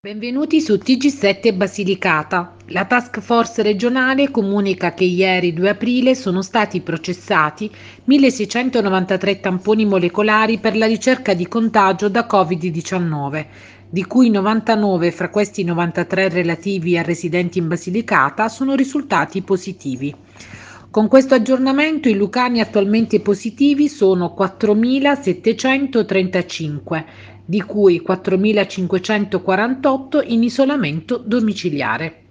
Benvenuti su TG7 Basilicata. La task force regionale comunica che ieri 2 aprile sono stati processati 1693 tamponi molecolari per la ricerca di contagio da Covid-19, di cui 99 fra questi 93 relativi a residenti in Basilicata sono risultati positivi. Con questo aggiornamento i lucani attualmente positivi sono 4.735, di cui 4.548 in isolamento domiciliare.